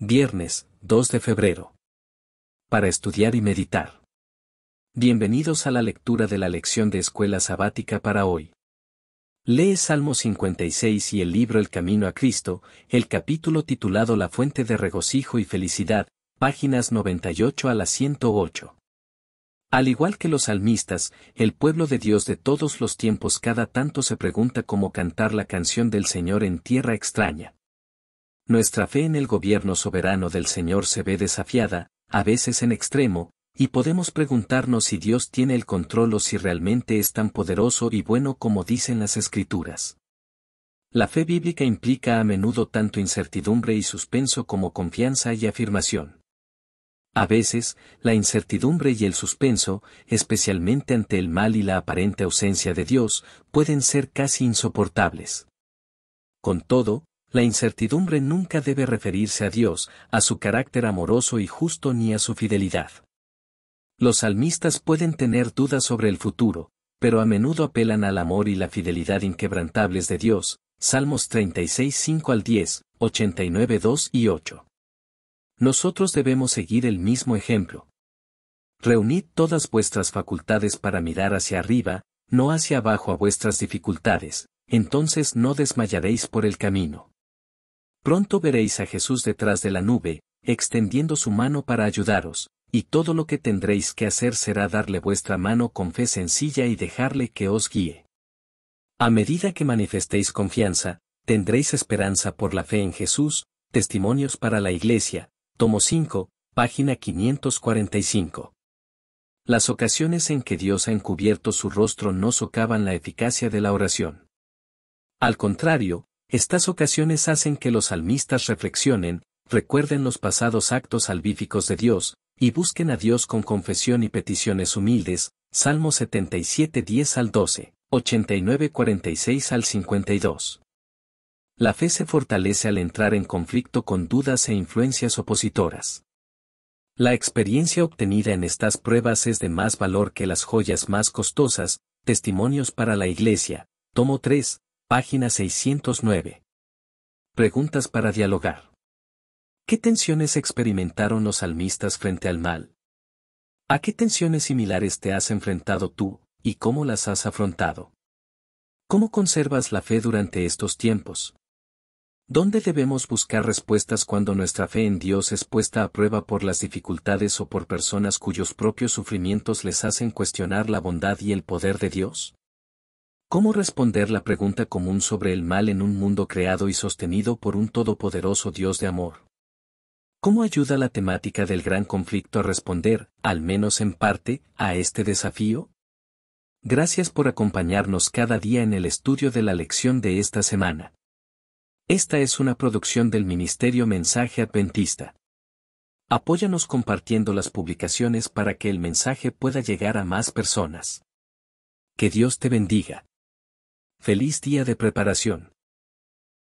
Viernes, 2 de febrero. Para estudiar y meditar. Bienvenidos a la lectura de la lección de escuela sabática para hoy. Lee Salmo 56 y el libro El Camino a Cristo, el capítulo titulado La Fuente de Regocijo y Felicidad, páginas 98 a la 108. Al igual que los salmistas, el pueblo de Dios de todos los tiempos cada tanto se pregunta cómo cantar la canción del Señor en tierra extraña. Nuestra fe en el gobierno soberano del Señor se ve desafiada, a veces en extremo, y podemos preguntarnos si Dios tiene el control o si realmente es tan poderoso y bueno como dicen las escrituras. La fe bíblica implica a menudo tanto incertidumbre y suspenso como confianza y afirmación. A veces, la incertidumbre y el suspenso, especialmente ante el mal y la aparente ausencia de Dios, pueden ser casi insoportables. Con todo, la incertidumbre nunca debe referirse a Dios, a su carácter amoroso y justo ni a su fidelidad. Los salmistas pueden tener dudas sobre el futuro, pero a menudo apelan al amor y la fidelidad inquebrantables de Dios. Salmos 36, 5 al 10, 89, 2 y 8. Nosotros debemos seguir el mismo ejemplo. Reunid todas vuestras facultades para mirar hacia arriba, no hacia abajo a vuestras dificultades, entonces no desmayaréis por el camino. Pronto veréis a Jesús detrás de la nube, extendiendo su mano para ayudaros, y todo lo que tendréis que hacer será darle vuestra mano con fe sencilla y dejarle que os guíe. A medida que manifestéis confianza, tendréis esperanza por la fe en Jesús, Testimonios para la Iglesia, tomo 5, página 545. Las ocasiones en que Dios ha encubierto su rostro no socavan la eficacia de la oración. Al contrario, estas ocasiones hacen que los salmistas reflexionen, recuerden los pasados actos salvíficos de Dios, y busquen a Dios con confesión y peticiones humildes, Salmo 77 10 al 12, 89 46 al 52. La fe se fortalece al entrar en conflicto con dudas e influencias opositoras. La experiencia obtenida en estas pruebas es de más valor que las joyas más costosas, Testimonios para la Iglesia, tomo 3, Página 609. Preguntas para dialogar. ¿Qué tensiones experimentaron los salmistas frente al mal? ¿A qué tensiones similares te has enfrentado tú, y cómo las has afrontado? ¿Cómo conservas la fe durante estos tiempos? ¿Dónde debemos buscar respuestas cuando nuestra fe en Dios es puesta a prueba por las dificultades o por personas cuyos propios sufrimientos les hacen cuestionar la bondad y el poder de Dios? ¿Cómo responder la pregunta común sobre el mal en un mundo creado y sostenido por un todopoderoso Dios de amor? ¿Cómo ayuda la temática del gran conflicto a responder, al menos en parte, a este desafío? Gracias por acompañarnos cada día en el estudio de la lección de esta semana. Esta es una producción del Ministerio Mensaje Adventista. Apóyanos compartiendo las publicaciones para que el mensaje pueda llegar a más personas. Que Dios te bendiga. Feliz día de preparación.